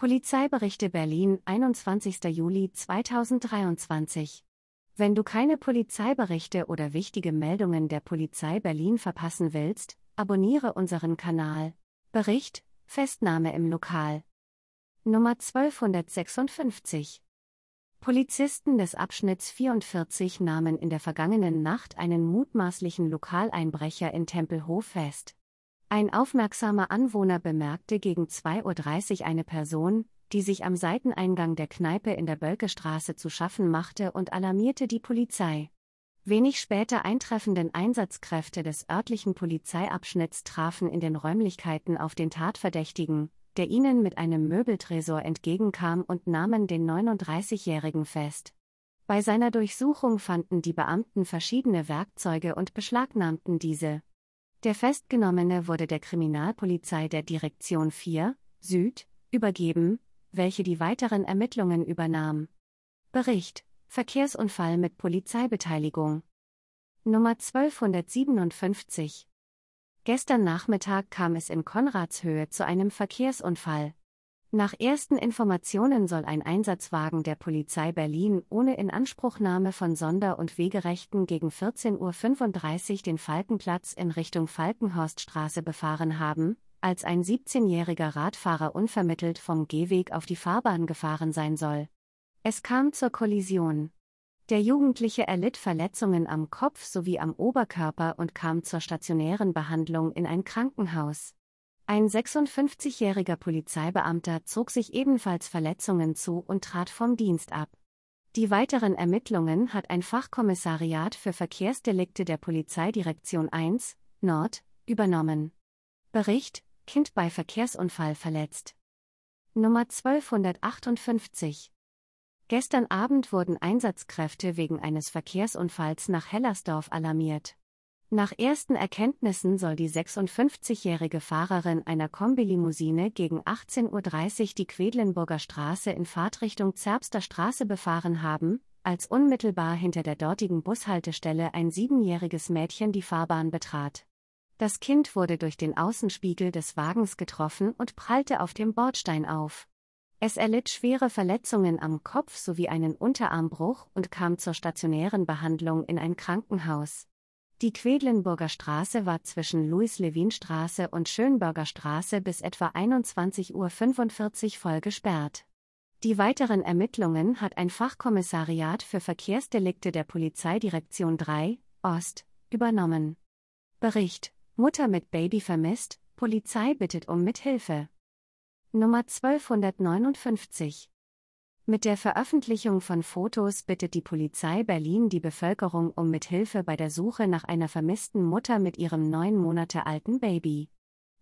Polizeiberichte Berlin, 21. Juli 2023. Wenn du keine Polizeiberichte oder wichtige Meldungen der Polizei Berlin verpassen willst, abonniere unseren Kanal. Bericht: Festnahme im Lokal. Nummer 1256. Polizisten des Abschnitts 44 nahmen in der vergangenen Nacht einen mutmaßlichen Lokaleinbrecher in Tempelhof fest. Ein aufmerksamer Anwohner bemerkte gegen 2.30 Uhr eine Person, die sich am Seiteneingang der Kneipe in der Bölkestraße zu schaffen machte und alarmierte die Polizei. Wenig später eintreffenden Einsatzkräfte des örtlichen Polizeiabschnitts trafen in den Räumlichkeiten auf den Tatverdächtigen, der ihnen mit einem Möbeltresor entgegenkam und nahmen den 39-Jährigen fest. Bei seiner Durchsuchung fanden die Beamten verschiedene Werkzeuge und beschlagnahmten diese. Der Festgenommene wurde der Kriminalpolizei der Direktion 4 Süd übergeben, welche die weiteren Ermittlungen übernahm. Bericht Verkehrsunfall mit Polizeibeteiligung Nummer 1257 Gestern Nachmittag kam es in Konradshöhe zu einem Verkehrsunfall. Nach ersten Informationen soll ein Einsatzwagen der Polizei Berlin ohne Inanspruchnahme von Sonder- und Wegerechten gegen 14.35 Uhr den Falkenplatz in Richtung Falkenhorststraße befahren haben, als ein 17-jähriger Radfahrer unvermittelt vom Gehweg auf die Fahrbahn gefahren sein soll. Es kam zur Kollision. Der Jugendliche erlitt Verletzungen am Kopf sowie am Oberkörper und kam zur stationären Behandlung in ein Krankenhaus. Ein 56-jähriger Polizeibeamter zog sich ebenfalls Verletzungen zu und trat vom Dienst ab. Die weiteren Ermittlungen hat ein Fachkommissariat für Verkehrsdelikte der Polizeidirektion 1 Nord übernommen. Bericht: Kind bei Verkehrsunfall verletzt. Nummer 1258. Gestern Abend wurden Einsatzkräfte wegen eines Verkehrsunfalls nach Hellersdorf alarmiert. Nach ersten Erkenntnissen soll die 56-jährige Fahrerin einer Kombilimousine gegen 18.30 Uhr die Quedlinburger Straße in Fahrtrichtung Zerbster Straße befahren haben, als unmittelbar hinter der dortigen Bushaltestelle ein siebenjähriges Mädchen die Fahrbahn betrat. Das Kind wurde durch den Außenspiegel des Wagens getroffen und prallte auf dem Bordstein auf. Es erlitt schwere Verletzungen am Kopf sowie einen Unterarmbruch und kam zur stationären Behandlung in ein Krankenhaus. Die Quedlinburger Straße war zwischen Louis-Levin-Straße und Schönberger Straße bis etwa 21.45 Uhr voll gesperrt. Die weiteren Ermittlungen hat ein Fachkommissariat für Verkehrsdelikte der Polizeidirektion 3, Ost, übernommen. Bericht: Mutter mit Baby vermisst, Polizei bittet um Mithilfe. Nummer 1259 mit der Veröffentlichung von Fotos bittet die Polizei Berlin die Bevölkerung um Mithilfe bei der Suche nach einer vermissten Mutter mit ihrem neun Monate alten Baby.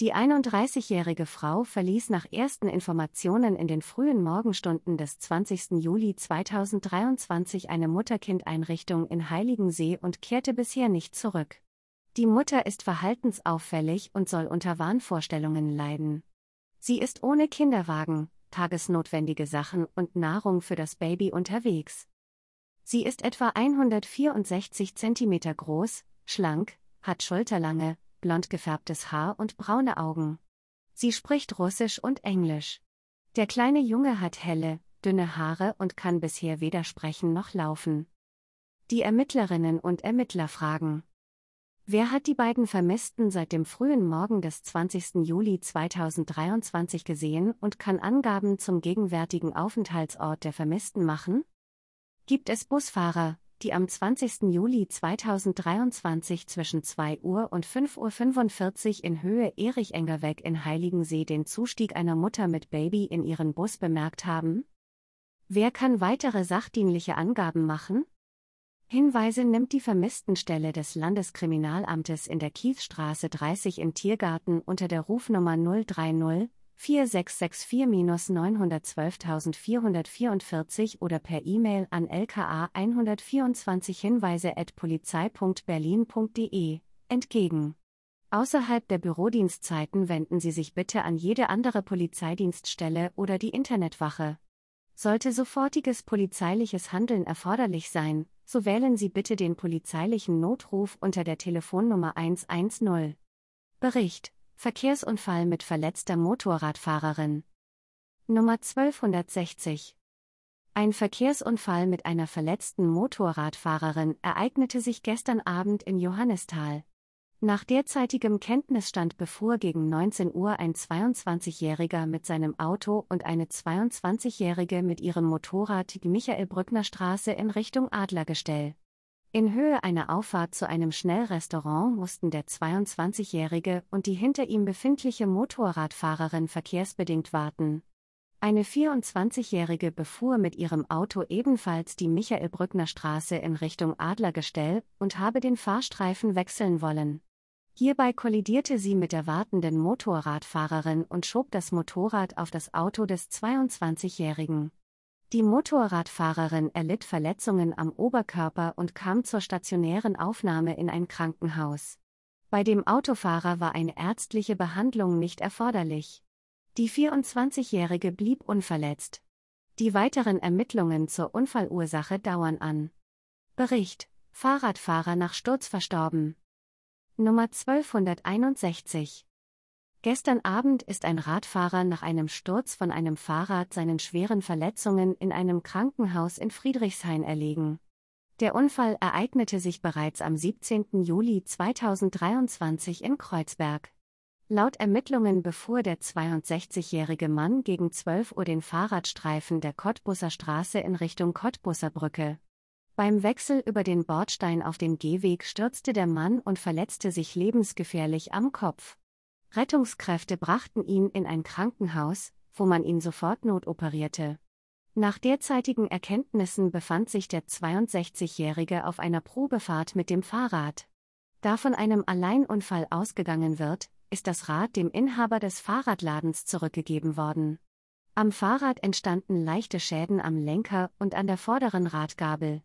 Die 31-jährige Frau verließ nach ersten Informationen in den frühen Morgenstunden des 20. Juli 2023 eine mutter einrichtung in Heiligensee und kehrte bisher nicht zurück. Die Mutter ist verhaltensauffällig und soll unter Wahnvorstellungen leiden. Sie ist ohne Kinderwagen, tagesnotwendige Sachen und Nahrung für das Baby unterwegs. Sie ist etwa 164 cm groß, schlank, hat schulterlange, blond gefärbtes Haar und braune Augen. Sie spricht Russisch und Englisch. Der kleine Junge hat helle, dünne Haare und kann bisher weder sprechen noch laufen. Die Ermittlerinnen und Ermittler fragen, Wer hat die beiden Vermissten seit dem frühen Morgen des 20. Juli 2023 gesehen und kann Angaben zum gegenwärtigen Aufenthaltsort der Vermissten machen? Gibt es Busfahrer, die am 20. Juli 2023 zwischen 2 Uhr und 5.45 Uhr in Höhe Erich-Engerweg in Heiligensee den Zustieg einer Mutter mit Baby in ihren Bus bemerkt haben? Wer kann weitere sachdienliche Angaben machen? Hinweise nimmt die Vermisstenstelle des Landeskriminalamtes in der Kiefstraße 30 im Tiergarten unter der Rufnummer 030 4664-912444 oder per E-Mail an lka124 hinweise at polizei.berlin.de entgegen. Außerhalb der Bürodienstzeiten wenden Sie sich bitte an jede andere Polizeidienststelle oder die Internetwache. Sollte sofortiges polizeiliches Handeln erforderlich sein, so wählen Sie bitte den polizeilichen Notruf unter der Telefonnummer 110. Bericht: Verkehrsunfall mit verletzter Motorradfahrerin. Nummer 1260. Ein Verkehrsunfall mit einer verletzten Motorradfahrerin ereignete sich gestern Abend in Johannistal. Nach derzeitigem Kenntnisstand befuhr gegen 19 Uhr ein 22-Jähriger mit seinem Auto und eine 22-Jährige mit ihrem Motorrad die Michael-Brückner-Straße in Richtung Adlergestell. In Höhe einer Auffahrt zu einem Schnellrestaurant mussten der 22-Jährige und die hinter ihm befindliche Motorradfahrerin verkehrsbedingt warten. Eine 24-Jährige befuhr mit ihrem Auto ebenfalls die Michael-Brückner-Straße in Richtung Adlergestell und habe den Fahrstreifen wechseln wollen. Hierbei kollidierte sie mit der wartenden Motorradfahrerin und schob das Motorrad auf das Auto des 22-Jährigen. Die Motorradfahrerin erlitt Verletzungen am Oberkörper und kam zur stationären Aufnahme in ein Krankenhaus. Bei dem Autofahrer war eine ärztliche Behandlung nicht erforderlich. Die 24-Jährige blieb unverletzt. Die weiteren Ermittlungen zur Unfallursache dauern an. Bericht: Fahrradfahrer nach Sturz verstorben. Nummer 1261. Gestern Abend ist ein Radfahrer nach einem Sturz von einem Fahrrad seinen schweren Verletzungen in einem Krankenhaus in Friedrichshain erlegen. Der Unfall ereignete sich bereits am 17. Juli 2023 in Kreuzberg. Laut Ermittlungen befuhr der 62-jährige Mann gegen 12 Uhr den Fahrradstreifen der Cottbusser Straße in Richtung Cottbusser Brücke. Beim Wechsel über den Bordstein auf dem Gehweg stürzte der Mann und verletzte sich lebensgefährlich am Kopf. Rettungskräfte brachten ihn in ein Krankenhaus, wo man ihn sofort notoperierte. Nach derzeitigen Erkenntnissen befand sich der 62-Jährige auf einer Probefahrt mit dem Fahrrad. Da von einem Alleinunfall ausgegangen wird, ist das Rad dem Inhaber des Fahrradladens zurückgegeben worden. Am Fahrrad entstanden leichte Schäden am Lenker und an der vorderen Radgabel.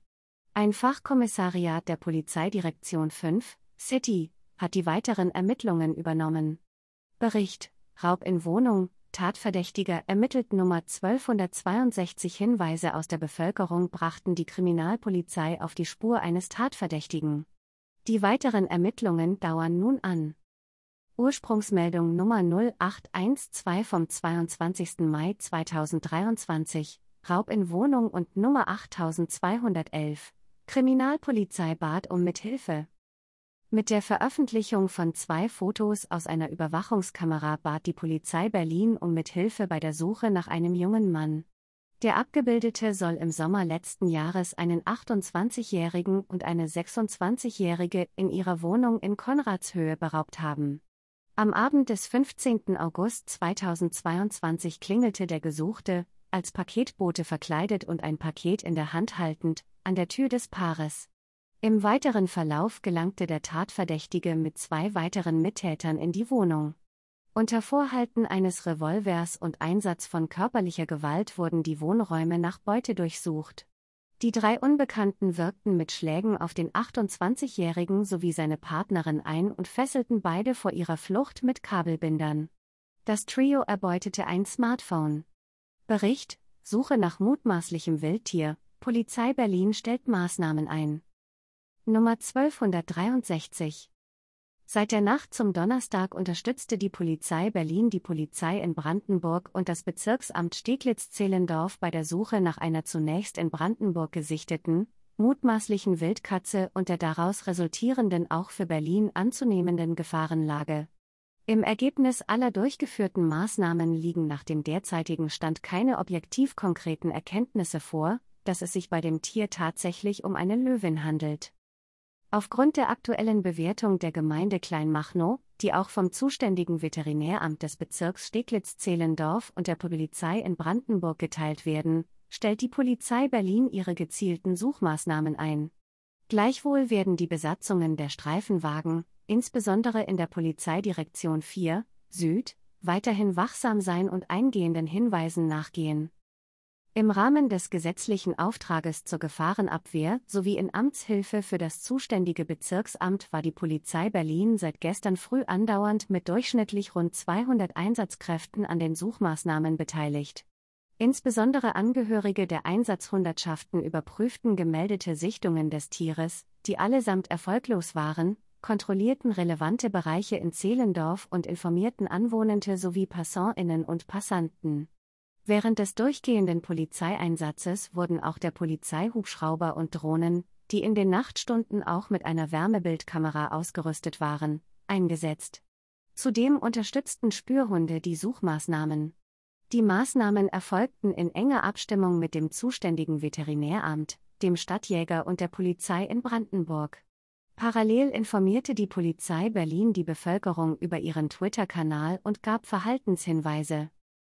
Ein Fachkommissariat der Polizeidirektion 5, City, hat die weiteren Ermittlungen übernommen. Bericht: Raub in Wohnung, Tatverdächtiger ermittelt Nummer 1262 Hinweise aus der Bevölkerung brachten die Kriminalpolizei auf die Spur eines Tatverdächtigen. Die weiteren Ermittlungen dauern nun an. Ursprungsmeldung Nummer 0812 vom 22. Mai 2023, Raub in Wohnung und Nummer 8211. Kriminalpolizei bat um Mithilfe. Mit der Veröffentlichung von zwei Fotos aus einer Überwachungskamera bat die Polizei Berlin um Mithilfe bei der Suche nach einem jungen Mann. Der Abgebildete soll im Sommer letzten Jahres einen 28-Jährigen und eine 26-Jährige in ihrer Wohnung in Konradshöhe beraubt haben. Am Abend des 15. August 2022 klingelte der Gesuchte, als Paketbote verkleidet und ein Paket in der Hand haltend, an der Tür des Paares. Im weiteren Verlauf gelangte der Tatverdächtige mit zwei weiteren Mittätern in die Wohnung. Unter Vorhalten eines Revolvers und Einsatz von körperlicher Gewalt wurden die Wohnräume nach Beute durchsucht. Die drei Unbekannten wirkten mit Schlägen auf den 28-Jährigen sowie seine Partnerin ein und fesselten beide vor ihrer Flucht mit Kabelbindern. Das Trio erbeutete ein Smartphone. Bericht: Suche nach mutmaßlichem Wildtier, Polizei Berlin stellt Maßnahmen ein. Nummer 1263. Seit der Nacht zum Donnerstag unterstützte die Polizei Berlin die Polizei in Brandenburg und das Bezirksamt Steglitz-Zehlendorf bei der Suche nach einer zunächst in Brandenburg gesichteten, mutmaßlichen Wildkatze und der daraus resultierenden auch für Berlin anzunehmenden Gefahrenlage. Im Ergebnis aller durchgeführten Maßnahmen liegen nach dem derzeitigen Stand keine objektiv konkreten Erkenntnisse vor, dass es sich bei dem Tier tatsächlich um eine Löwin handelt. Aufgrund der aktuellen Bewertung der Gemeinde Kleinmachnow, die auch vom zuständigen Veterinäramt des Bezirks Steglitz-Zehlendorf und der Polizei in Brandenburg geteilt werden, stellt die Polizei Berlin ihre gezielten Suchmaßnahmen ein. Gleichwohl werden die Besatzungen der Streifenwagen, insbesondere in der Polizeidirektion 4 Süd, weiterhin wachsam sein und eingehenden Hinweisen nachgehen. Im Rahmen des gesetzlichen Auftrages zur Gefahrenabwehr sowie in Amtshilfe für das zuständige Bezirksamt war die Polizei Berlin seit gestern früh andauernd mit durchschnittlich rund 200 Einsatzkräften an den Suchmaßnahmen beteiligt. Insbesondere Angehörige der Einsatzhundertschaften überprüften gemeldete Sichtungen des Tieres, die allesamt erfolglos waren, kontrollierten relevante Bereiche in Zehlendorf und informierten Anwohnende sowie Passantinnen und Passanten. Während des durchgehenden Polizeieinsatzes wurden auch der Polizei Hubschrauber und Drohnen, die in den Nachtstunden auch mit einer Wärmebildkamera ausgerüstet waren, eingesetzt. Zudem unterstützten Spürhunde die Suchmaßnahmen. Die Maßnahmen erfolgten in enger Abstimmung mit dem zuständigen Veterinäramt, dem Stadtjäger und der Polizei in Brandenburg. Parallel informierte die Polizei Berlin die Bevölkerung über ihren Twitter-Kanal und gab Verhaltenshinweise,